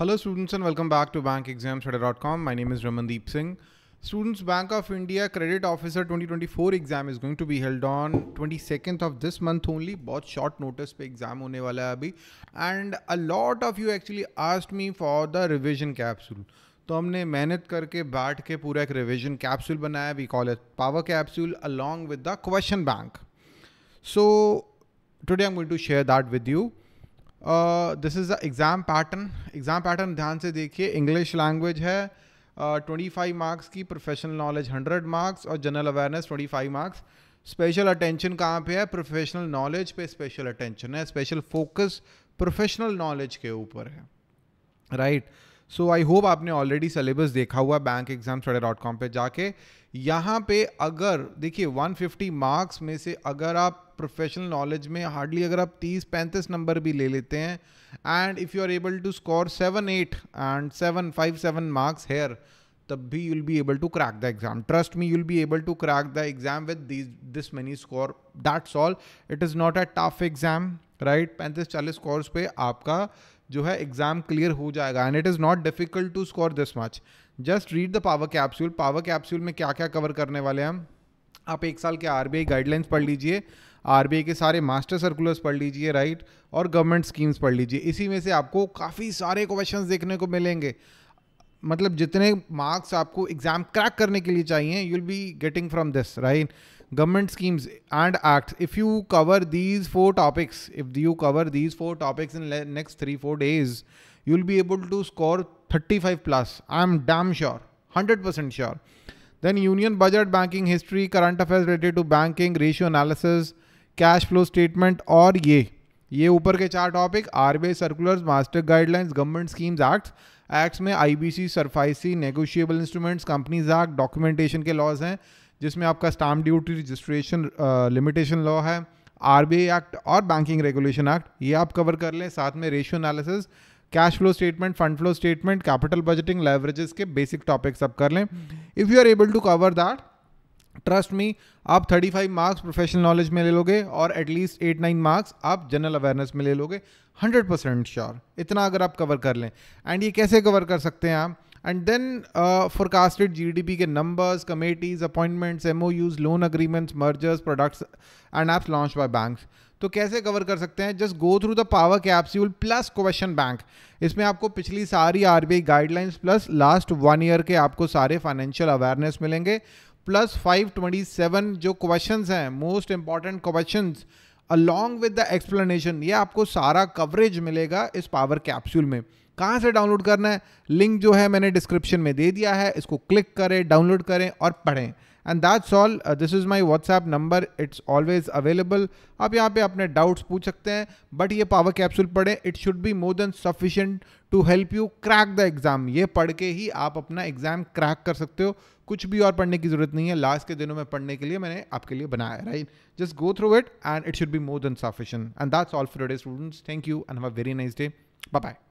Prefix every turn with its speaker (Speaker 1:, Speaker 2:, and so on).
Speaker 1: Hello students and welcome back to bank exam dot com my name is Ramandeep Singh students Bank of India credit officer 2024 twenty four exam is going to be held on twenty second of this month only बहुत short notice पे exam होने वाला है अभी and a lot of you actually asked me for the revision capsule तो हमने मेहनत करके बैठ के पूरा एक रिविजन कैप्सूल बनाया we call it power capsule along with the question bank so today I am going to share that with you this is the exam pattern exam pattern ध्यान से देखिए इंग्लिश लैंग्वेज है twenty five marks की professional knowledge hundred marks और general awareness twenty five marks special attention कहाँ पे है professional knowledge पे स्पेशल अटेंशन है स्पेशल फोकस प्रोफेशनल नॉलेज के ऊपर है right right? So I hope आपने ऑलरेडी सिलेबस देखा हुआ bank exam study dot com पर जाके यहाँ पे अगर देखिए 150 मार्क्स में से अगर आप प्रोफेशनल नॉलेज में हार्डली अगर आप 30 35 नंबर भी ले लेते हैं and if you are able to score 7 8 and 7 5 7 marks here तब भी you'll be able to crack the exam trust me you'll be able to crack the exam with this many score that's all it is not a tough exam right पैंतीस चालीस scores पे आपका जो है exam clear हो जाएगा and it is not difficult to score this much just read the power capsule power capsule में क्या क्या कवर करने वाले हैं हम आप एक साल के आर गाइडलाइंस पढ़ लीजिए आर के सारे मास्टर सर्कुलर्स पढ़ लीजिए राइट और गवर्नमेंट स्कीम्स पढ़ लीजिए इसी में से आपको काफ़ी सारे क्वेश्चंस देखने को मिलेंगे मतलब जितने मार्क्स आपको एग्ज़ाम क्रैक करने के लिए चाहिए you will be getting from this right government schemes and acts if you cover these four topics if you cover these four topics in next 3 4 days you'll be able to score 35 plus i'm damn sure 100% sure then union budget banking history current affairs related to banking ratio analysis cash flow statement or ye ये ऊपर के चार topic RBI circulars master guidelines government schemes act acts में IBC SARFAESI negotiable instruments companies act documentation के laws हैं जिसमें आपका stamp duty registration limitation law है आर एक्ट और बैंकिंग रेगुलेशन एक्ट ये आप कवर कर लें साथ में ratio analysis cash flow statement fund flow statement capital budgeting leverages के बेसिक टॉपिक्स आप कर लें if you are able to cover that trust me आप 35 मार्क्स प्रोफेशनल नॉलेज में ले लोगे और एटलीस्ट 8-9 मार्क्स आप जनरल अवेयरनेस में ले लोगे 100 परसेंट श्योर इतना अगर आप कवर कर लें एंड ये कैसे कवर कर सकते हैं आप and then forecasted G D P के numbers appointments M O Us loan agreements mergers products and apps launch by bank तो कैसे कवर कर सकते हैं just go through the power you'll plus question bank इसमें आपको पिछली सारी R B I guidelines plus last one year के आपको सारे फाइनेंशियल अवेयरनेस मिलेंगे प्लस फाइव ट्वेंटी सेवन जो क्वेश्चन हैं most important question along with the explanation ये आपको सारा कवरेज मिलेगा इस पावर कैप्सूल में कहाँ से डाउनलोड करना है लिंक जो है मैंने डिस्क्रिप्शन में दे दिया है इसको क्लिक करें डाउनलोड करें और पढ़ें and that's all this is my WhatsApp number it's always available आप यहाँ पे अपने डाउट्स पूछ सकते हैं बट ये पावर कैप्सूल पढ़ें it should be more than sufficient to help you crack the exam ये पढ़ के ही आप अपना एग्ज़ाम क्रैक कर सकते हो कुछ भी और पढ़ने की ज़रूरत नहीं है लास्ट के दिनों में पढ़ने के लिए मैंने आपके लिए बनाया right just go through it and it should be more than sufficient and that's all for day students thank you and have a very nice day bye bye